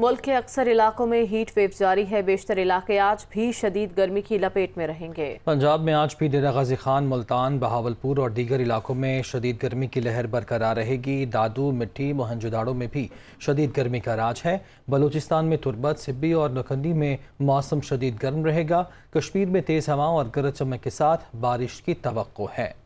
मुल्क के अक्सर इलाकों में हीट वेव जारी है बेशतर इलाके आज भी शदीद गर्मी की लपेट में रहेंगे पंजाब में आज भी डेरा गाजी खान मुल्तान बहावलपुर और दीगर इलाकों में शदीद गर्मी की लहर बरकरार रहेगी दादू मिट्टी मोहनजोदाड़ो में भी शदीद गर्मी का राज है बलूचिस्तान में तुरबत सिब्बी और नकंदी में मौसम शदीद गर्म रहेगा कश्मीर में तेज़ हवाओं और गरज चमक के साथ बारिश की तो है